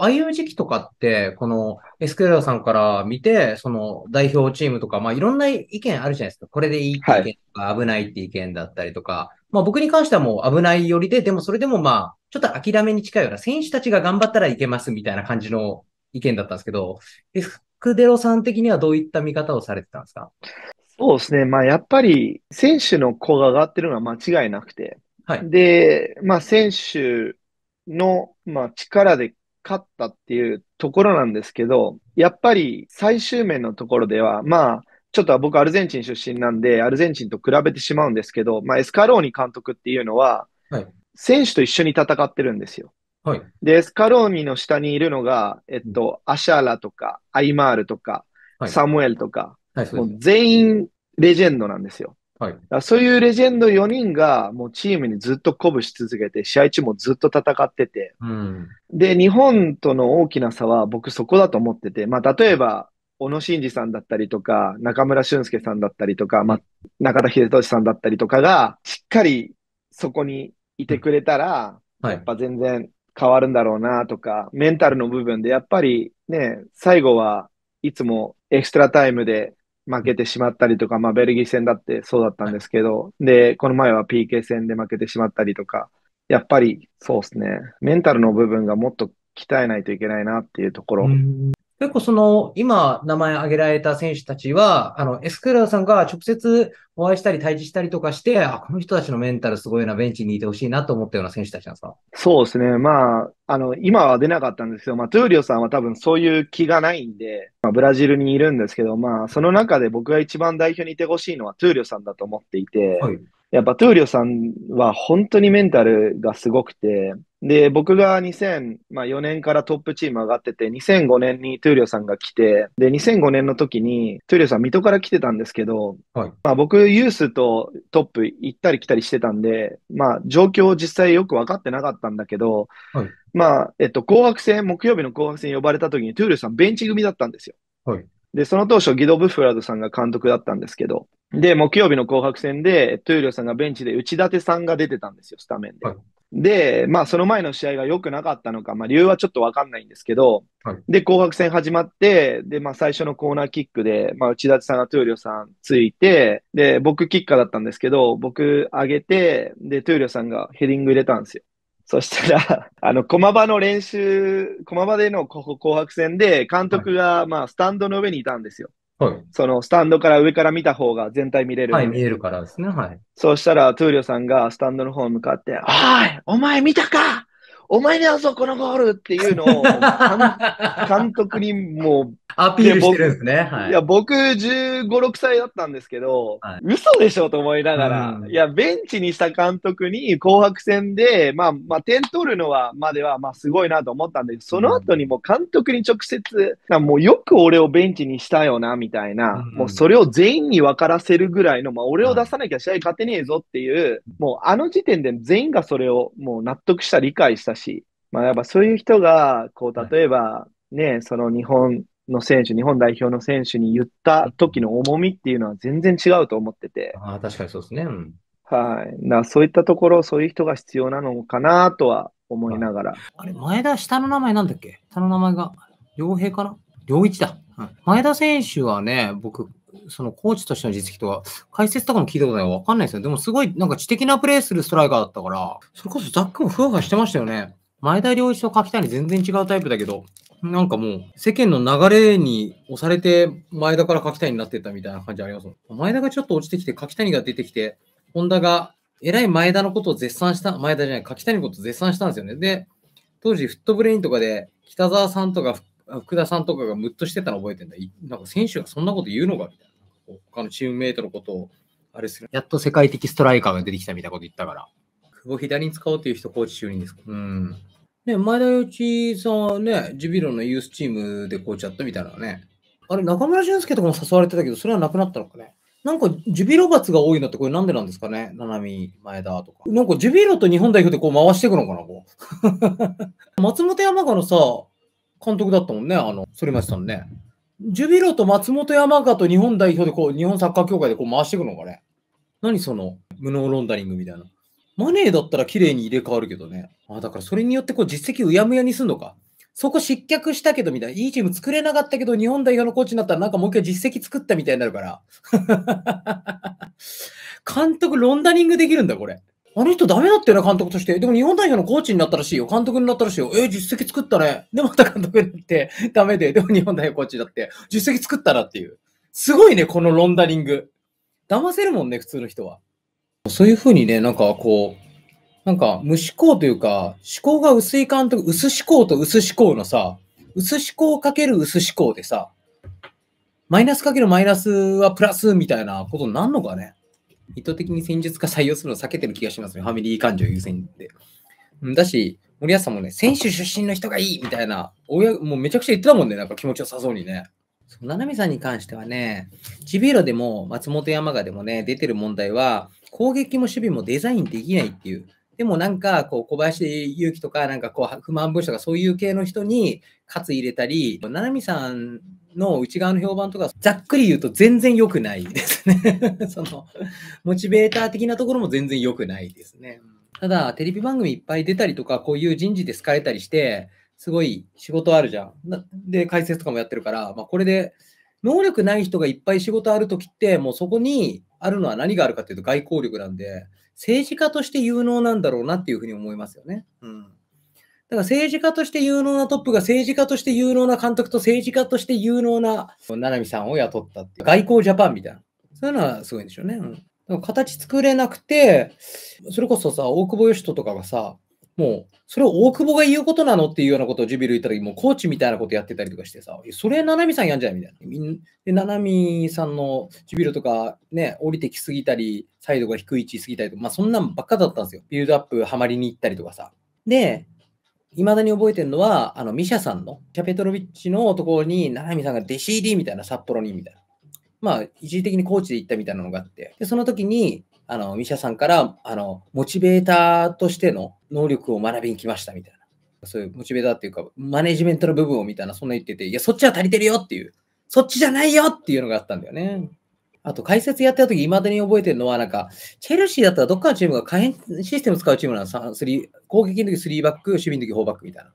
ああいう時期とかって、このエスクレラさんから見て、その代表チームとか、まあいろんな意見あるじゃないですか。これでいいって意見とか、はい、危ないって意見だったりとか、まあ僕に関してはもう危ないよりで、でもそれでもまあ、ちょっと諦めに近いような、選手たちが頑張ったらいけますみたいな感じの意見だったんですけど、エスクデロさん的にはどういった見方をされてたんですかそうですね。まあやっぱり選手の子が上がってるのは間違いなくて、はい、で、まあ選手の、まあ、力で勝ったっていうところなんですけど、やっぱり最終面のところでは、まあ、ちょっと僕アルゼンチン出身なんで、アルゼンチンと比べてしまうんですけど、まあ、エスカローニ監督っていうのは、選手と一緒に戦ってるんですよ。はい、で、エスカローニの下にいるのが、えっと、アシャラとか、アイマールとか、サムエルとか、もう全員レジェンドなんですよ。はい、そういうレジェンド4人が、もうチームにずっと鼓舞し続けて、試合中もずっと戦ってて、うん、で、日本との大きな差は僕そこだと思ってて、まあ、例えば、小野伸二さんだったりとか、中村俊介さんだったりとか、まあ、中田秀俊さんだったりとかが、しっかりそこにいてくれたら、うんはい、やっぱ全然変わるんだろうなとか、メンタルの部分でやっぱりね、最後はいつもエクストラタイムで負けてしまったりとか、まあ、ベルギー戦だってそうだったんですけど、で、この前は PK 戦で負けてしまったりとか、やっぱりそうですね、メンタルの部分がもっと鍛えないといけないなっていうところ結構その、今、名前挙げられた選手たちは、あの、エスクラーさんが直接お会いしたり、対峙したりとかして、あ、この人たちのメンタルすごいな、ベンチにいてほしいなと思ったような選手たちなんですかそうですね。まあ、あの、今は出なかったんですけど、まあ、トゥーリオさんは多分そういう気がないんで、まあ、ブラジルにいるんですけど、まあ、その中で僕が一番代表にいてほしいのはトゥーリオさんだと思っていて、はい、やっぱトゥーリオさんは本当にメンタルがすごくて、で、僕が2004年からトップチーム上がってて、2005年にトゥーリオさんが来て、で、2005年の時に、トゥーリオさん水戸から来てたんですけど、はい、まあ僕、ユースとトップ行ったり来たりしてたんで、まあ状況を実際よく分かってなかったんだけど、はい、まあ、えっと、紅白戦、木曜日の紅白戦呼ばれた時に、トゥーリオさんベンチ組だったんですよ。はい、で、その当初、ギド・ブフラードさんが監督だったんですけど、で、木曜日の紅白戦で、トゥーリオさんがベンチで、内館さんが出てたんですよ、スタメンで。で、まあ、その前の試合が良くなかったのか、まあ、理由はちょっとわかんないんですけど、はい、で、紅白戦始まって、で、まあ、最初のコーナーキックで、まあ、内田さんがトゥーリョさんついて、で、僕キッカーだったんですけど、僕上げて、で、トゥーリョさんがヘディング入れたんですよ。そしたら あの、駒場の練習、駒場での紅白戦で、監督が、まあ、スタンドの上にいたんですよ。はい。そのスタンドから上から見た方が全体見れる。はい、見えるからですね。はい。そうしたら、トゥーリョさんがスタンドの方に向かって、おいお前見たかお前だぞ、このゴールっていうのを、監督にもうアピールしてるんですね。はい、いや、僕、15、6歳だったんですけど、はい、嘘でしょと思いながら、うん、いや、ベンチにした監督に紅白戦で、まあ、まあ、点取るのは、までは、まあ、すごいなと思ったんで、その後にもう監督に直接、うん、もうよく俺をベンチにしたよな、みたいな、うん、もうそれを全員に分からせるぐらいの、まあ、俺を出さなきゃ試合勝てねえぞっていう、もうあの時点で全員がそれをもう納得した、理解したし、まあ、やっぱそういう人が、こう、例えば、ね、その日本の選手、日本代表の選手に言った時の重みっていうのは全然違うと思ってて。あ確かにそうですね。うん、はい。なそういったところ、そういう人が必要なのかなとは思いながら。あれ、前田、下の名前なんだっけ下の名前が、良平かな良一だ、うん。前田選手はね、僕、そのコーチとしての実績とは、解説とかも聞いたことないわかんないですよ。でもすごい、なんか知的なプレーするストライカーだったから、それこそザックもふわふわしてましたよね。前田良一と柿谷全然違うタイプだけど、なんかもう、世間の流れに押されて、前田から柿谷になってたみたいな感じあります前田がちょっと落ちてきて、柿谷が出てきて、ホンダが、えらい前田のことを絶賛した、前田じゃない、柿谷のことを絶賛したんですよね。で、当時、フットブレインとかで、北沢さんとか福田さんとかがムッとしてたの覚えてんだ。なんか選手がそんなこと言うのかみたいな。他のチームメイトのことを、あれする。やっと世界的ストライカーが出てきたみたいなこと言ったから。久保左に使おうという人、コーチ就任です。うん。ね、前田祐一さんはね、ジュビロのユースチームでこうちゃったみたいなね。あれ、中村俊輔とかも誘われてたけど、それはなくなったのかね。なんか、ジュビロ罰が多いのって、これなんでなんですかね七海、前田とか。なんか、ジュビロと日本代表でこう回していくのかな、こう。松本山雅のさ、監督だったもんね、あの、反町さんね。ジュビロと松本山雅と日本代表でこう、日本サッカー協会でこう回していくのかね。何その、無能ロンダリングみたいな。マネーだったら綺麗に入れ替わるけどね。あだからそれによってこう実績うやむやにすんのか。そこ失脚したけどみたいな。いいチーム作れなかったけど、日本代表のコーチになったらなんかもう一回実績作ったみたいになるから。監督ロンダリングできるんだ、これ。あの人ダメだったよな、監督として。でも日本代表のコーチになったらしいよ。監督になったらしいよ。えー、実績作ったね。で、また監督になって、ダメで。でも日本代表コーチだって、実績作ったなっていう。すごいね、このロンダリング。騙せるもんね、普通の人は。そういうふうにね、なんかこう、なんか無思考というか、思考が薄い感と、薄思考と薄思考のさ、薄思考かける薄思考でさ、マイナスかけるマイナスはプラスみたいなことになるのかね。意図的に戦術家採用するのを避けてる気がしますね。ファミリー感情優先で。だし、森保さんもね、選手出身の人がいいみたいな、親もうめちゃくちゃ言ってたもんね、なんか気持ちよさそうにね。そな七さんに関してはね、ジビエロでも松本山雅でもね、出てる問題は、攻撃も守備もデザインできないっていう。でもなんか、こう、小林勇樹とか、なんかこう、不満分子とか、そういう系の人につ入れたり、七海さんの内側の評判とか、ざっくり言うと全然良くないですね その、モチベーター的なところも全然良くないですね。ただ、テレビ番組いっぱい出たりとか、こういう人事で好かれたりして、すごい仕事あるじゃん。で、解説とかもやってるから、まあ、これで、能力ない人がいっぱい仕事あるときって、もうそこにあるのは何があるかというと外交力なんで、政治家として有能なんだろうなっていうふうに思いますよね。うん。だから政治家として有能なトップが政治家として有能な監督と政治家として有能な七海さんを雇ったっていう外交ジャパンみたいな。そういうのはすごいんでしょうね。うん、形作れなくて、それこそさ、大久保嘉人とかがさ、もう、それを大久保が言うことなのっていうようなことをジュビル言った時、もうコーチみたいなことやってたりとかしてさ、それ、ななみさんやんじゃんみたいな。で、ななみさんのジュビルとか、ね、降りてきすぎたり、サイドが低い位置すぎたりとか、まあ、そんなんばっかだったんですよ。ビルドアップはまりに行ったりとかさ。で、いまだに覚えてるのは、あの、ミシャさんの、キャペトロビッチのところに、七海さんが弟子入りみたいな、札幌にみたいな。まあ、一時的にコーチで行ったみたいなのがあって、でその時に、あの、ミシャさんから、あの、モチベーターとしての能力を学びに来ましたみたいな。そういうモチベーターっていうか、マネジメントの部分をみたいな、そんな言ってて、いや、そっちは足りてるよっていう、そっちじゃないよっていうのがあったんだよね。あと、解説やってた時、未だに覚えてるのは、なんか、チェルシーだったらどっかのチームが可変システム使うチームなの、ー、攻撃の時3バック、守備の時4バックみたいな。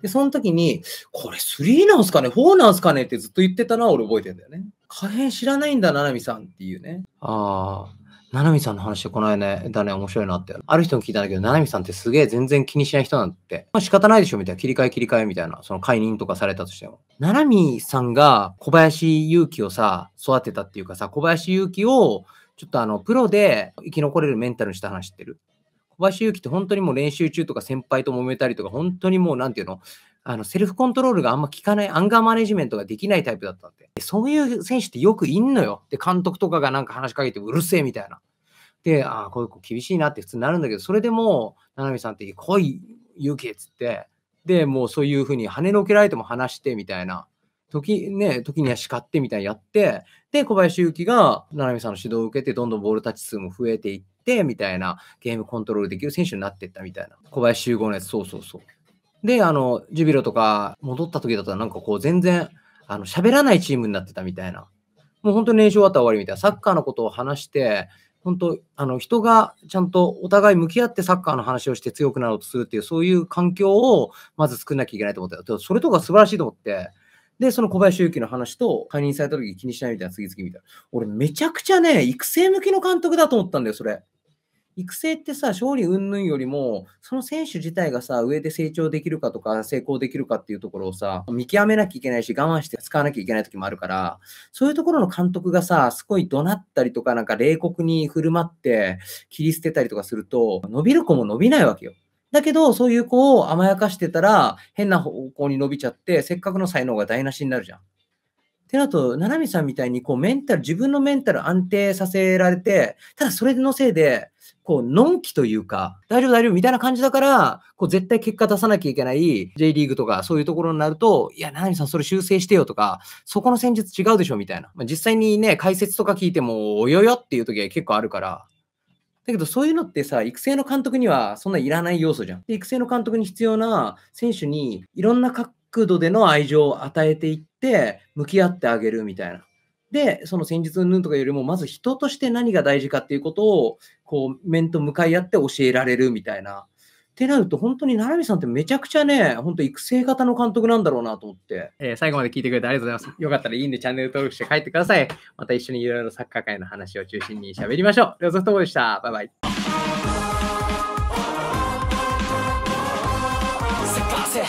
で、その時に、これ3なんすかね ?4 なんすかねってずっと言ってたのは俺覚えてんだよね。可変知らないんだ、ななみさんっていうね。ああ。ななみさんの話てこの間ね、だね、面白いなって。ある人に聞いたんだけど、ななみさんってすげえ全然気にしない人なんて。まあ仕方ないでしょみたいな。切り替え切り替えみたいな。その解任とかされたとしても。ななみさんが小林祐希をさ、育てたっていうかさ、小林祐希を、ちょっとあの、プロで生き残れるメンタルにした話してる。小林祐希って本当にもう練習中とか先輩と揉めたりとか、本当にもうなんていうの、あの、セルフコントロールがあんま効かない、アンガーマネジメントができないタイプだったんで、そういう選手ってよくいんのよ。で、監督とかがなんか話しかけて、うるせえみたいな。で、ああ、こういう子厳しいなって普通になるんだけど、それでも、七海さんって、来い、勇気っつって、で、もうそういうふうに跳ねのけられても話してみたいな、時、ね、時には叱ってみたいにやって、で、小林気が七海さんの指導を受けて、どんどんボールタッチ数も増えていって、みたいな、ゲームコントロールできる選手になっていったみたいな。小林集合のやつ、そうそうそう。で、あの、ジュビロとか戻った時だったらなんかこう全然、あの、喋らないチームになってたみたいな。もう本当に練習終わったら終わりみたいな。サッカーのことを話して、本当、あの、人がちゃんとお互い向き合ってサッカーの話をして強くなろうとするっていう、そういう環境をまず作んなきゃいけないと思ったよ。それとか素晴らしいと思って、で、その小林祐希の話と解任された時気にしないみたいな、次々みたいな。俺、めちゃくちゃね、育成向きの監督だと思ったんだよ、それ。育成ってさ、勝利云々よりも、その選手自体がさ、上で成長できるかとか、成功できるかっていうところをさ、見極めなきゃいけないし、我慢して使わなきゃいけない時もあるから、そういうところの監督がさ、すごい怒鳴ったりとか、なんか冷酷に振る舞って、切り捨てたりとかすると、伸びる子も伸びないわけよ。だけど、そういう子を甘やかしてたら、変な方向に伸びちゃって、せっかくの才能が台無しになるじゃん。ってなると、ななみさんみたいに、こう、メンタル、自分のメンタル安定させられて、ただそれのせいで、こう、のんきというか、大丈夫大丈夫みたいな感じだから、こう、絶対結果出さなきゃいけない J リーグとか、そういうところになると、いや、なナさんそれ修正してよとか、そこの戦術違うでしょみたいな。まあ、実際にね、解説とか聞いても、およよっていう時は結構あるから、だけどそういうのってさ、育成の監督にはそんないらない要素じゃん。で育成の監督に必要な選手にいろんな角度での愛情を与えていって、向き合ってあげるみたいな。で、その戦術云々とかよりも、まず人として何が大事かっていうことを、こう、面と向かい合って教えられるみたいな。ってなると、本当に奈良さんってめちゃくちゃね、本当育成型の監督なんだろうなと思って。えー、最後まで聞いてくれてありがとうございます。よかったらいいんでチャンネル登録して帰ってください。また一緒にいろいろサッカー界の話を中心に喋りましょう。両ともでした。バイバイ。せ